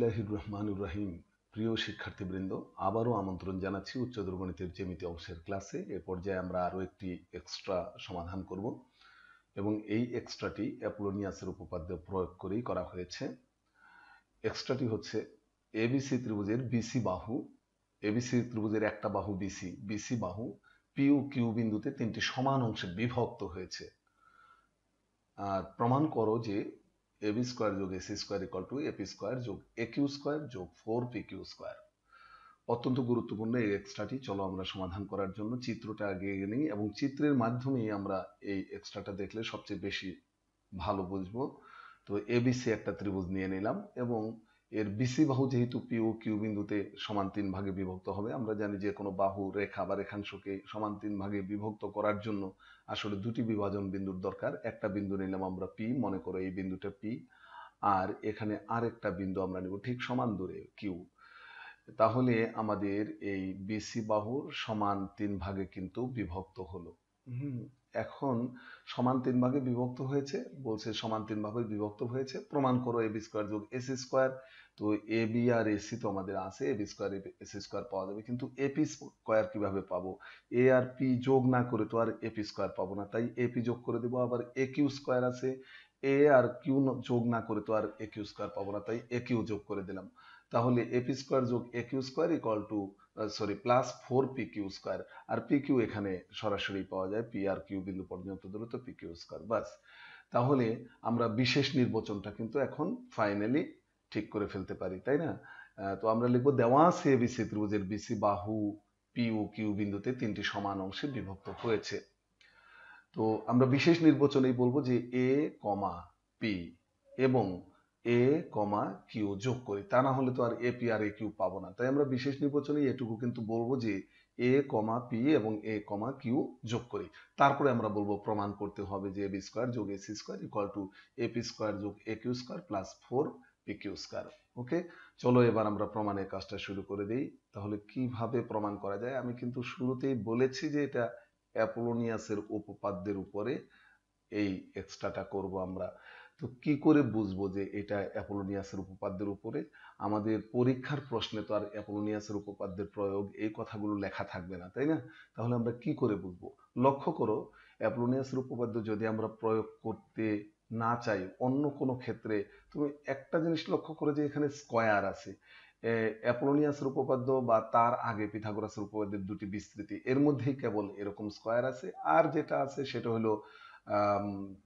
বিসমিল্লাহির রহমানুর রহিম প্রিয় শিক্ষার্থীবৃন্দ আবারও আমন্ত্রণ জানাচ্ছি উচ্চতর গণিতের জ্যামিতি অংশের ক্লাসে এ পর্যায়ে আমরা আরও একটি এক্সট্রা সমাধান করব এবং এই এক্সট্রাটি অ্যাপলোনিয়াসের উপপাদ্য প্রয়োগ করেই করা হয়েছে এক্সট্রাটি হচ্ছে এবিসি ত্রিভুজের বিসি বাহু এবিসি ত্রিভুজের একটা বাহু বিসি বিসি বাহু পিউ কিউ বিন্দুতে তিনটি সমান অংশে বিভক্ত হয়েছে আর প্রমাণ করো যে এ বি স্কোয়ার যোগ AC square equal to AP square যোগ এ কিউ স্কোয়ার যোগ ফোর পি কিউ স্কোয়ার অত্যন্ত গুরুত্বপূর্ণ এই এক্সট্রাটি চলো আমরা সমাধান করার জন্য চিত্রটা আগে নিই এবং চিত্রের মাধ্যমেই আমরা এই এক্সট্রাটা দেখলে সবচেয়ে বেশি ভালো বুঝবো তো এবিসি একটা ত্রিভুজ নিয়ে নিলাম এবং এর বিসি বাহু যেহেতু পি ও কিউ বিন্দুতে সমান তিন ভাগে বিভক্ত হবে আমরা জানি যে কোনো বাহু রেখা বা রেখাংশকে সমান তিন ভাগে বিভক্ত করার জন্য আসলে দুটি বিভাজন বিন্দুর দরকার একটা বিন্দু নিলাম আমরা পি মনে করো এই বিন্দুটা পি আর এখানে আরেকটা বিন্দু আমরা নিব ঠিক সমান দূরে কিউ তাহলে আমাদের এই বিসি বাহুর সমান তিন ভাগে কিন্তু বিভক্ত হলো এখন সমান তিন ভাগে বিভক্ত হয়েছে বলছে সমান তিন ভাগে বিভক্ত হয়েছে প্রমাণ করো এবি স্কোয়ার যোগ এসি স্কোয়ার তো এ বি আর এসি তো আমাদের আছে এবি স্কোয়ার এসি স্কোয়ার পাওয়া যাবে কিন্তু এপি স্কোয়ার কিভাবে পাবো এ আর পি যোগ না করে তো আর এপি স্কোয়ার পাবো না তাই এপি যোগ করে দেবো আবার এ কিউ স্কোয়ার আছে এ আর কিউ যোগ না করে তো আর এ কিউ স্কোয়ার পাবো না তাই এ কিউ যোগ করে দিলাম তাহলে এপি স্কোয়ার যোগ A Q square equal to sorry plus four P Q square আর পি কিউ এখানে সরাসরি পাওয়া যায় পি আর কিউ বিন্দু পর্যন্ত দূরত্ব পি কিউ স্কোয়ার বাস তাহলে আমরা বিশেষ নির্বাচনটা কিন্তু এখন ফাইনালি ঠিক করে ফেলতে পারি তাই না তো আমরা লিখবো দেওয়া সে বিসি ত্রিভুজের বিসি বাহু পি ও কিউ বিন্দুতে তিনটি সমান অংশে বিভক্ত হয়েছে তো আমরা বিশেষ নির্বাচনেই বলবো যে এ কমা পি এবং এ কমা কিউ যোগ করি তা না হলে তো আর A P R A Q পাবো না তাই আমরা বিশেষ নির্বাচনে এটুকু কিন্তু বলবো যে এ কমা পি এবং এ কমা কিউ যোগ করি তারপরে আমরা বলবো প্রমাণ করতে হবে যে এ বি স্কোয়ার যোগ A C square equal to A P square যোগ A Q square plus four P Q square okay চলো এবার আমরা প্রমাণের কাজটা শুরু করে দিই তাহলে কিভাবে প্রমাণ করা যায় আমি কিন্তু শুরুতেই বলেছি যে এটা অ্যাপোলোনিয়াসের উপপাদ্যের উপরে এই এক্সট্রাটা করব আমরা তো কি করে বুঝবো যে এটা অ্যাপোলোনিয়াসের উপপাদ্যের উপরে আমাদের পরীক্ষার প্রশ্নে তো আর অ্যাপোলোনিয়াসের উপপাদ্যের প্রয়োগ এই কথাগুলো লেখা থাকবে না তাই না তাহলে আমরা কি করে বুঝবো লক্ষ্য করো অ্যাপোলোনিয়াসের উপপাদ্য যদি আমরা প্রয়োগ করতে না চাই অন্য কোনো ক্ষেত্রে তুমি একটা জিনিস লক্ষ্য করো যে এখানে স্কয়ার আছে অ্যাপোলোনিয়াসের উপপাদ্য বা তার আগে পিথাগোরাসের উপপাদ্যের দুটি বিস্তৃতি এর মধ্যেই কেবল এরকম স্কয়ার আছে আর যেটা আছে সেটা হলো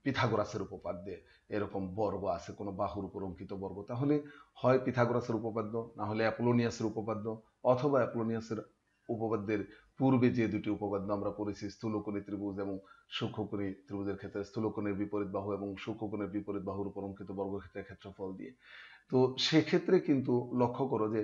পিথাগোরাসের উপপাদ্যে এরকম বর্গ আছে কোনো বাহুর উপর অঙ্কিত বর্গ তাহলে হয় পিথাগোরাসের উপপাদ্য না হলে অ্যাপোলোনিয়াসের উপপাদ্য অথবা অ্যাপোলোনিয়াসের উপপাদ্যের পূর্বে যে দুটি উপপাদ্য আমরা পড়েছি স্থূলকোণী ত্রিভুজ এবং সূক্ষ্মকোণী ত্রিভুজের ক্ষেত্রে স্থূলকোণের বিপরীত বাহু এবং সূক্ষ্মকোণের বিপরীত বাহুর উপর অঙ্কিত ক্ষেত্রে ক্ষেত্রফল দিয়ে তো সেক্ষেত্রে কিন্তু লক্ষ্য করো যে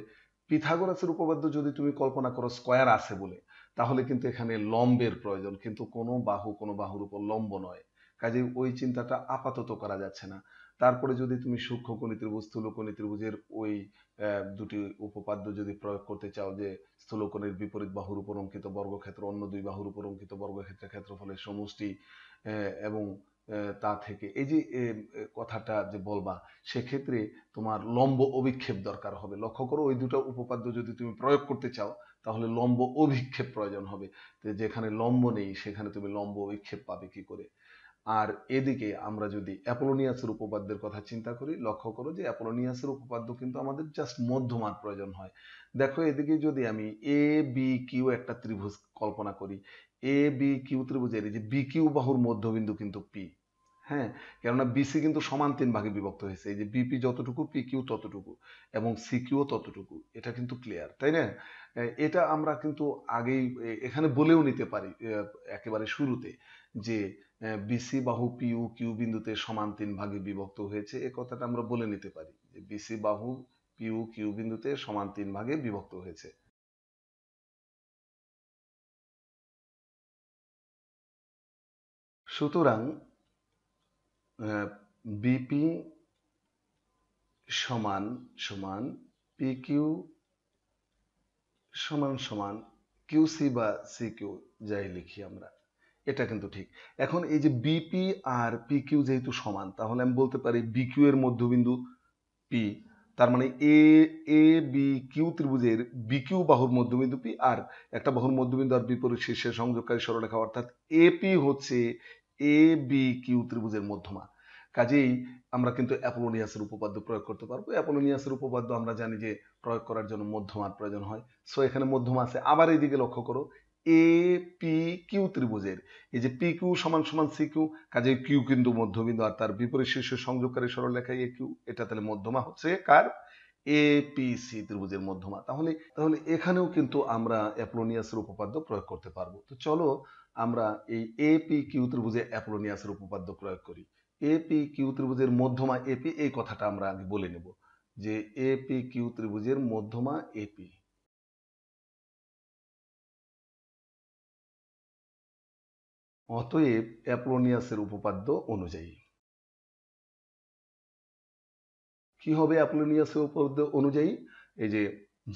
পিথাগোরাসের উপপাদ্য যদি তুমি কল্পনা করো স্কয়ার আছে বলে তাহলে কিন্তু এখানে লম্বের প্রয়োজন কিন্তু কোনো বাহু কোনো বাহুর উপর লম্ব নয় কাজে ওই চিন্তাটা আপাতত করা যাচ্ছে না তারপরে যদি তুমি সূক্ষ্ম কণিত্রিভুজ স্থূলকণী ত্রিভুজের ওই দুটি উপপাদ্য যদি প্রয়োগ করতে চাও যে স্থূলকণের বিপরীত বাহুর উপর অঙ্কিত বর্গক্ষেত্র অন্য দুই বাহুর উপর অঙ্কিত বর্গক্ষেত্রের ক্ষেত্রফলের সমষ্টি এবং তা থেকে এই যে কথাটা যে বলবা সেক্ষেত্রে তোমার লম্ব অভিক্ষেপ দরকার হবে লক্ষ্য করো ওই দুটো উপপাদ্য যদি তুমি প্রয়োগ করতে চাও তাহলে লম্ব অভিক্ষেপ প্রয়োজন হবে যেখানে লম্ব নেই সেখানে তুমি লম্ব অভিক্ষেপ পাবে কি করে আর এদিকে আমরা যদি অ্যাপোলোনিয়াসের উপপাদ্যের কথা চিন্তা করি লক্ষ্য করো যে অ্যাপোলোনিয়াসের উপপাদ্য কিন্তু আমাদের জাস্ট মধ্যমান প্রয়োজন হয় দেখো এদিকে যদি আমি এ বি কিউ একটা ত্রিভুজ কল্পনা করি এ বি কিউ ত্রিভুজের যে বি কিউ বাহুর মধ্যবিন্দু কিন্তু পি হ্যাঁ কেননা বিসি কিন্তু সমান তিন ভাগে বিভক্ত হয়েছে এই যে বিপি যতটুকু পি কিউ ততটুকু এবং সিকিউও ততটুকু এটা কিন্তু ক্লিয়ার তাই না এটা আমরা কিন্তু আগেই এখানে বলেও নিতে পারি একেবারে শুরুতে যে বিসি বাহু পিউ কিউ বিন্দুতে সমান তিন ভাগে বিভক্ত হয়েছে এ কথাটা আমরা বলে নিতে পারি যে বিসি বাহু পিউ কিউ বিন্দুতে সমান তিন ভাগে বিভক্ত হয়েছে সুতরাং বিপি সমান সমান পিকিউ সমান সমান কিউসি বা সিকিউ যাই লিখি আমরা এটা কিন্তু ঠিক এখন এই যে বিপি আর পিকিউ যেহেতু সমান তাহলে আমি বলতে পারি বিকিউ এর মধ্যবিন্দু পি তার মানে এ এ বি কিউ ত্রিভুজের বিকিউ বাহুর মধ্যবিন্দু পি আর একটা বাহুর মধ্যবিন্দু আর বিপরীত শীর্ষে সংযোগকারী সরলরেখা অর্থাৎ এপি হচ্ছে এ বি কিউ ত্রিভুজের মধ্যমা কাজেই আমরা কিন্তু অ্যাপোলোনিয়াসের উপপাদ্য প্রয়োগ করতে পারবো অ্যাপোলোনিয়াসের উপপাদ্য আমরা জানি যে প্রয়োগ করার জন্য মধ্যমার প্রয়োজন হয় সো এখানে মধ্যমা আছে আবার এইদিকে লক্ষ্য করো এ পি কিউ ত্রিভুজের এই যে পি কিউ সমান সমান সি কিউ কাজে কিউ কিন্তু মধ্যবিন্দু আর তার বিপরীত শীর্ষ সংযোগকারী সরলরেখা এ কিউ এটা তাহলে মধ্যমা হচ্ছে কার সি ত্রিভুজের মধ্যমা তাহলে তাহলে এখানেও কিন্তু আমরা অ্যাপলোনিয়াসের উপপাদ্য প্রয়োগ করতে পারবো তো চলো আমরা এই পি কিউ ত্রিভুজে অ্যাপলোনিয়াসের উপপাদ্য প্রয়োগ করি পি কিউ ত্রিভুজের মধ্যমা এপি এই কথাটা আমরা আগে বলে নেব যে পি কিউ ত্রিভুজের মধ্যমা এপি অতএব অ্যাপোলোনিয়াসের উপপাদ্য অনুযায়ী কি হবে অ্যাপোলোনিয়াসের উপপাদ্য অনুযায়ী এই যে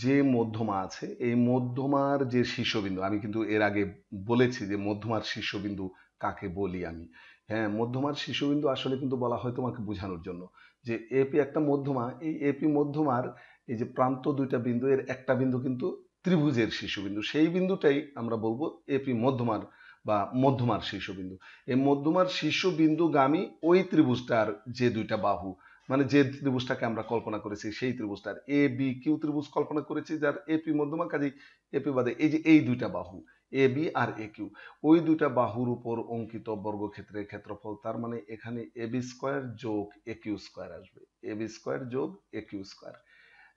যে মধ্যমা আছে এই মধ্যমার যে শীর্ষবিন্দু আমি কিন্তু এর আগে বলেছি যে মধ্যমার শীর্ষবিন্দু কাকে বলি আমি হ্যাঁ মধ্যমার শীর্ষবিন্দু আসলে কিন্তু বলা হয় তোমাকে বোঝানোর জন্য যে এপি একটা মধ্যমা এই এপি মধ্যমার এই যে প্রান্ত দুইটা বিন্দু এর একটা বিন্দু কিন্তু ত্রিভুজের শীর্ষবিন্দু সেই বিন্দুটাই আমরা বলবো এপি মধ্যমার বা মধ্যমার শীর্ষবিন্দু এই মধ্যমার শীর্ষবিন্দুগামী ওই ত্রিভুজটার যে দুইটা বাহু মানে যে ত্রিভুজটাকে আমরা কল্পনা করেছি সেই ত্রিভুজটার এ বি কিউ ত্রিভুজ কল্পনা করেছি যার এপি মধ্যমা এ এপি বাদে এই যে এই দুইটা বাহু A B R A Q ওই দুইটা বাহুর উপর অঙ্কিত বর্গক্ষেত্রের ক্ষেত্রফল তার মানে এখানে এ বি স্কোয়ার যোগ এ কিউ স্কোয়ার আসবে এ বি স্কোয়ার যোগ এ কিউ স্কোয়ার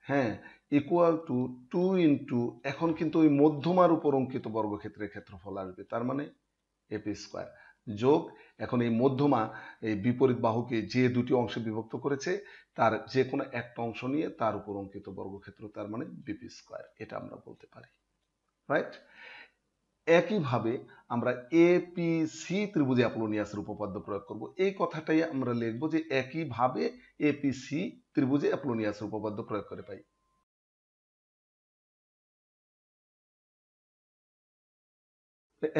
হ্যাঁ ইকুয়াল টু টু ইন্টু এখন কিন্তু ওই মধ্যমার উপর অঙ্কিত বর্গক্ষেত্রের ক্ষেত্রফল আসবে তার মানে এপি স্কোয়ার যোগ এখন এই মধ্যমা এই বিপরীত বাহুকে যে দুটি অংশে বিভক্ত করেছে তার যে কোনো একটা অংশ নিয়ে তার উপর অঙ্কিত বর্গক্ষেত্র তার মানে বিপি স্কোয়ার এটা আমরা বলতে পারি রাইট একইভাবে আমরা এ পি সি ত্রিভুজে অ্যাপোলোনিয়াসের উপপাদ্য প্রয়োগ করব এই কথাটাই আমরা লিখব যে একইভাবে এ পি সি ত্রিভুজে অ্যাপোলোনিয়াসের উপপাদ্য প্রয়োগ করে পাই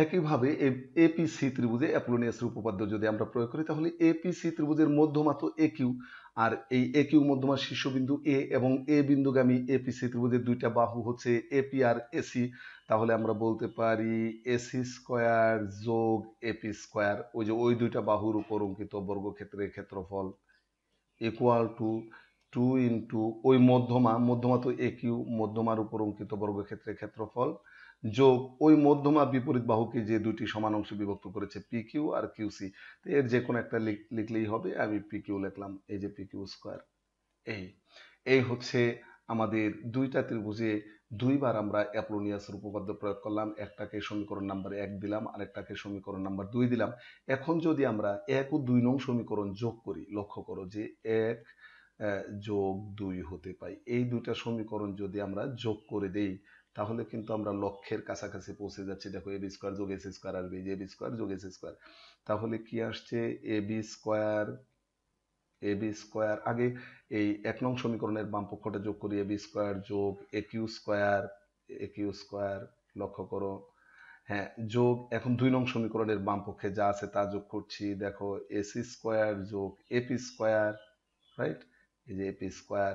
একইভাবে এপিসি ত্রিভুজে অ্যাপোলোনিয়াস উপপাদ্য যদি আমরা প্রয়োগ করি তাহলে এপিসি ত্রিভুজের মধ্যমা তো এ কিউ আর এই এ কিউ মধ্যমা শীর্ষবিন্দু এ এবং এ বিন্দুগামী এপিসি ত্রিভুজের দুইটা বাহু হচ্ছে এপি আর এসি তাহলে আমরা বলতে পারি এসি স্কোয়ার যোগ এপি স্কোয়ার ওই যে ওই দুইটা বাহুর উপর অঙ্কিত বর্গক্ষেত্রের ক্ষেত্রফল ইকুয়াল টু টু ইন্টু ওই মধ্যমা মধ্যমা তো এ কিউ মধ্যমার উপর অঙ্কিত বর্গক্ষেত্রের ক্ষেত্রফল যোগ ওই মধ্যমা বিপরীত বাহুকে যে দুটি সমান অংশ বিভক্ত করেছে পি কিউ আর কিউ সি তো এর যে কোনো একটা লিখলেই হবে আমি পি কিউ লিখলাম এই যে পি কিউ স্কোয়ার এই এই হচ্ছে আমাদের দুইটা ত্রিভুজে দুইবার আমরা অ্যাপ্রোনিয়াস রূপপাদ্য প্রয়োগ করলাম একটাকে সমীকরণ নাম্বার এক দিলাম আরেকটাকে সমীকরণ নাম্বার দুই দিলাম এখন যদি আমরা এক ও দুই নং সমীকরণ যোগ করি লক্ষ্য করো যে এক যোগ দুই হতে পাই এই দুইটা সমীকরণ যদি আমরা যোগ করে দেই তাহলে কিন্তু আমরা লক্ষ্যের কাছাকাছি পৌঁছে যাচ্ছি দেখো এ বি স্কোয়ার যোগ এস স্কোয়ার আর এ বি স্কোয়ার যোগ এস স্কোয়ার তাহলে কি আসছে A B square A B square আগে এই এক নং সমীকরণের বাম পক্ষটা যোগ করি এ বি স্কোয়ার যোগ A Q square A Q square লক্ষ্য করো হ্যাঁ যোগ এখন দুই নং সমীকরণের বাম পক্ষে যা আছে তা যোগ করছি দেখো এসি স্কোয়ার যোগ এপি স্কোয়ার রাইট এই যে এপি স্কোয়ার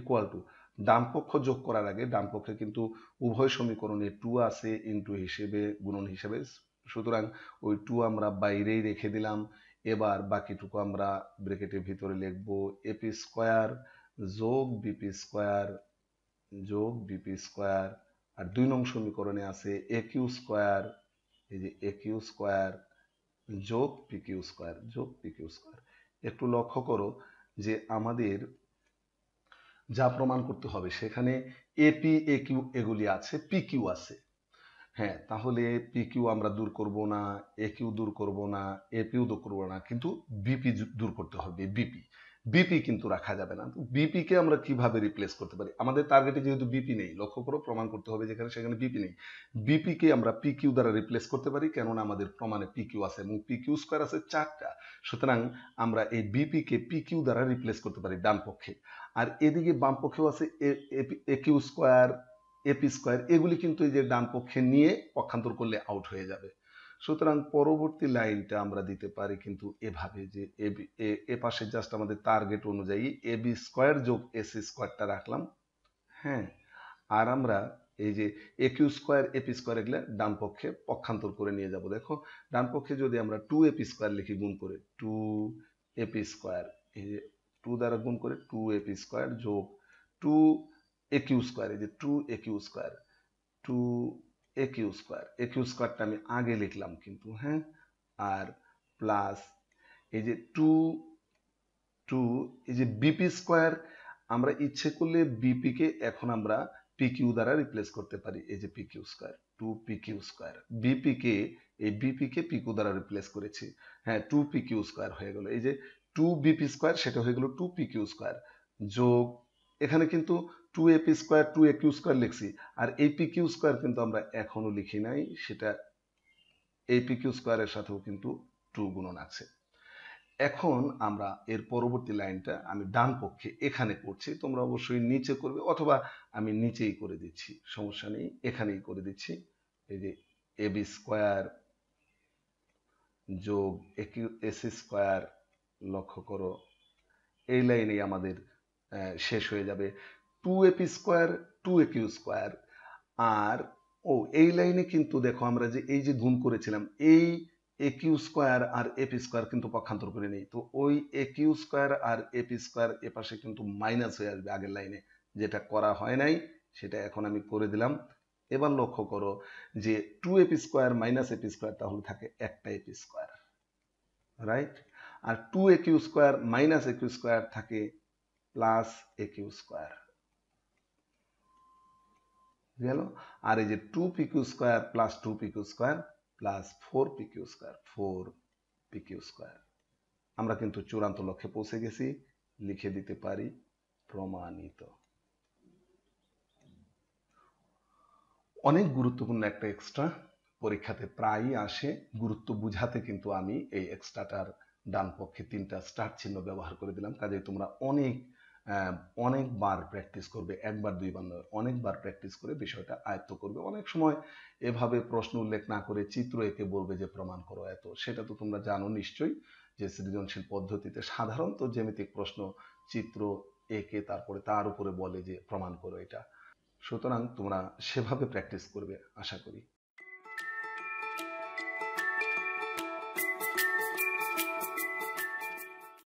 ইকুয়াল টু ডানপক্ষ যোগ করার আগে ডানপক্ষে কিন্তু উভয় সমীকরণে টু আছে ইনটু হিসেবে গুণন হিসেবে সুতরাং ওই টু আমরা বাইরেই রেখে দিলাম এবার বাকিটুকু আমরা ব্রেকেটের ভিতরে লিখব এপি স্কোয়ার যোগ বিপি স্কোয়ার যোগ বিপি স্কোয়ার আর দুই নং সমীকরণে আছে একিউ স্কোয়ার এই যে একিউ স্কোয়ার যোগ পিকিউ স্কোয়ার যোগ পিকিউ স্কোয়ার একটু লক্ষ্য করো যে আমাদের যা প্রমাণ করতে হবে সেখানে এপি এ কিউ এগুলি আছে পি কিউ আছে হ্যাঁ তাহলে পি কিউ আমরা দূর করব না এ কিউ দূর করব না এপিউ পিউ দূর করব না কিন্তু বিপি দূর করতে হবে বিপি বিপি কিন্তু রাখা যাবে না বিপিকে কে আমরা কিভাবে রিপ্লেস করতে পারি আমাদের টার্গেটে যেহেতু বিপি নেই লক্ষ্য করো প্রমাণ করতে হবে যেখানে সেখানে বিপি নেই বিপিকে কে আমরা পি কিউ দ্বারা রিপ্লেস করতে পারি কেননা আমাদের প্রমাণে পি কিউ আছে এবং পি কিউ স্কোয়ার আছে চারটা সুতরাং আমরা এই বিপিকে কে পি কিউ দ্বারা রিপ্লেস করতে পারি ডান পক্ষে আর এদিকে বামপক্ষেও আছে A Q square AP square এগুলি কিন্তু এই যে ডান পক্ষে নিয়ে পক্ষান্তর করলে আউট হয়ে যাবে সুতরাং পরবর্তী লাইনটা আমরা দিতে পারি কিন্তু এভাবে যে এ পাশে জাস্ট আমাদের টার্গেট অনুযায়ী এ বি স্কোয়ার যোগ এস স্কোয়ারটা রাখলাম হ্যাঁ আর আমরা এই যে A Q square AP square এগুলো ডান পক্ষে পক্ষান্তর করে নিয়ে যাব দেখো ডান পক্ষে যদি আমরা টু এপি স্কোয়ার লিখি গুণ করে টু এপি স্কোয়ার এই যে টু দ্বারা গুণ করে টু এ পি স্কোয়ার যোগ টু এ কিউ স্কোয়ার এই যে two A Q square two A Q square A Q স্কোয়ারটা আমি আগে লিখলাম কিন্তু হ্যাঁ আর প্লাস এই যে টু টু এই যে বিপি স্কোয়ার আমরা ইচ্ছে করলে বিপিকে এখন আমরা পিকিউ দ্বারা রিপ্লেস করতে পারি এই যে PQ square two PQ square বিপিকে এই বিপিকে পিকিউ দ্বারা রিপ্লেস করেছি হ্যাঁ টু পিকিউ স্কোয়ার হয়ে গেল এই যে টু বিপি স্কোয়ার সেটা হয়ে গেল টু পি কিউ স্কোয়ার যোগ এখানে কিন্তু two A P square two A Q square লিখছি আর এই পি কিউ স্কোয়ার কিন্তু আমরা এখনো লিখি নাই সেটা এই পি কিউ স্কোয়ারের সাথেও কিন্তু টু গুণন আছে এখন আমরা এর পরবর্তী লাইনটা আমি ডান পক্ষে এখানে করছি তোমরা অবশ্যই নিচে করবে অথবা আমি নিচেই করে দিচ্ছি সমস্যা নেই এখানেই করে দিচ্ছি এই যে এবি স্কোয়ার যোগ এ কিউ এসি স্কোয়ার লক্ষ্য করো এই লাইনেই আমাদের শেষ হয়ে যাবে two AP square two A Q square আর ও এই লাইনে কিন্তু দেখো আমরা যে এই যে গুণ করেছিলাম এই একিউ স্কোয়ার আর এপি স্কোয়ার কিন্তু পক্ষান্তর করে নেই তো ওই একিউ স্কোয়ার আর এপি স্কোয়ার এ পাশে কিন্তু মাইনাস হয়ে আসবে আগের লাইনে যেটা করা হয় নাই সেটা এখন আমি করে দিলাম এবার লক্ষ্য করো যে two AP square minus AP square তাহলে থাকে একটা এপি স্কোয়ার রাইট আর two A Q square minus A Q square থাকে প্লাস এ কিউ স্কোয়ার গেল আর এই যে two P Q square plus two P Q square plus four P Q square four P Q square আমরা কিন্তু চূড়ান্ত লক্ষ্যে পৌঁছে গেছি লিখে দিতে পারি প্রমাণিত অনেক গুরুত্বপূর্ণ একটা এক্সট্রা পরীক্ষাতে প্রায়ই আসে গুরুত্ব বুঝাতে কিন্তু আমি এই এক্সট্রাটার ডান পক্ষে তিনটা স্টার চিহ্ন ব্যবহার করে দিলাম কাজে তোমরা অনেক অনেকবার প্র্যাকটিস করবে একবার দুইবার নয় অনেকবার প্র্যাকটিস করে বিষয়টা আয়ত্ত করবে অনেক সময় এভাবে প্রশ্ন উল্লেখ না করে চিত্র এঁকে বলবে যে প্রমাণ করো এত সেটা তো তোমরা জানো নিশ্চয়ই যে সৃজনশীল পদ্ধতিতে সাধারণত জ্যামিতিক প্রশ্ন চিত্র এঁকে তারপরে তার উপরে বলে যে প্রমাণ করো এটা সুতরাং তোমরা সেভাবে প্র্যাকটিস করবে আশা করি